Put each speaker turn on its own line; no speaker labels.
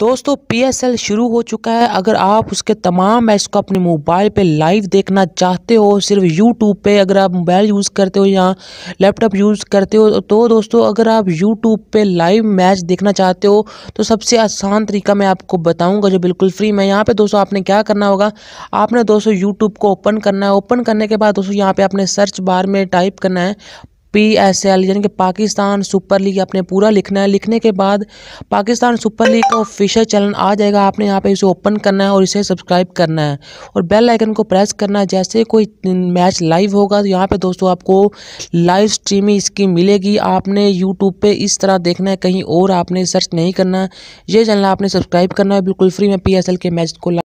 दोस्तों पीएसएल शुरू हो चुका है अगर आप उसके तमाम मैच को अपने मोबाइल पे लाइव देखना चाहते हो सिर्फ यूट्यूब पे अगर आप मोबाइल यूज़ करते हो या लैपटॉप यूज़ करते हो तो दोस्तों अगर आप यूट्यूब पे लाइव मैच देखना चाहते हो तो सबसे आसान तरीका मैं आपको बताऊंगा जो बिल्कुल फ्री में यहाँ पर दोस्तों आपने क्या करना होगा आपने दोस्तों यूट्यूब को ओपन करना है ओपन करने के बाद दोस्तों यहाँ पर आपने सर्च बार में टाइप करना है पी एस एल यानी कि पाकिस्तान सुपर लीग आपने पूरा लिखना है लिखने के बाद पाकिस्तान सुपर लीग का ऑफिशियल चैनल आ जाएगा आपने यहाँ पे इसे ओपन करना है और इसे सब्सक्राइब करना है और बेल आइकन को प्रेस करना है जैसे कोई मैच लाइव होगा तो यहाँ पे दोस्तों आपको लाइव स्ट्रीमिंग इसकी मिलेगी आपने यूट्यूब पर इस तरह देखना है कहीं और आपने सर्च नहीं करना है ये चैनल आपने सब्सक्राइब करना है बिल्कुल फ्री में पी के मैच को